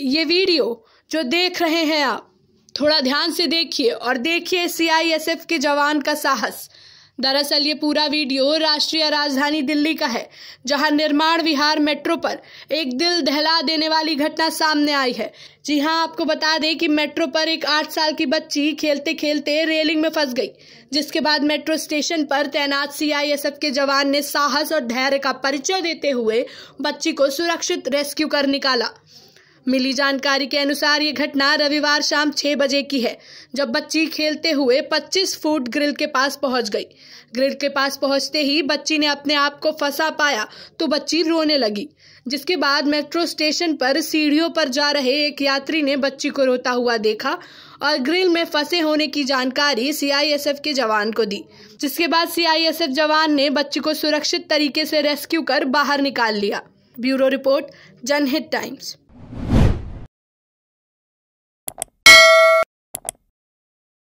ये वीडियो जो देख रहे हैं आप थोड़ा ध्यान से देखिए और देखिए सीआईएसएफ के जवान का साहस दरअसल ये पूरा वीडियो राष्ट्रीय राजधानी दिल्ली का है जहां निर्माण विहार मेट्रो पर एक दिल दहला देने वाली घटना सामने आई है जी हां आपको बता दें कि मेट्रो पर एक आठ साल की बच्ची खेलते खेलते रेलिंग में फंस गई जिसके बाद मेट्रो स्टेशन पर तैनात सीआईएसएफ के जवान ने साहस और धैर्य का परिचय देते हुए बच्ची को सुरक्षित रेस्क्यू कर निकाला मिली जानकारी के अनुसार ये घटना रविवार शाम छह बजे की है जब बच्ची खेलते हुए 25 फुट ग्रिल के पास पहुंच गई ग्रिल के पास पहुंचते ही बच्ची ने अपने आप को फंसा पाया तो बच्ची रोने लगी जिसके बाद मेट्रो स्टेशन पर सीढ़ियों पर जा रहे एक यात्री ने बच्ची को रोता हुआ देखा और ग्रिल में फंसे होने की जानकारी सीआईएसएफ के जवान को दी जिसके बाद सीआईएसएफ जवान ने बच्ची को सुरक्षित तरीके से रेस्क्यू कर बाहर निकाल लिया ब्यूरो रिपोर्ट जनहित टाइम्स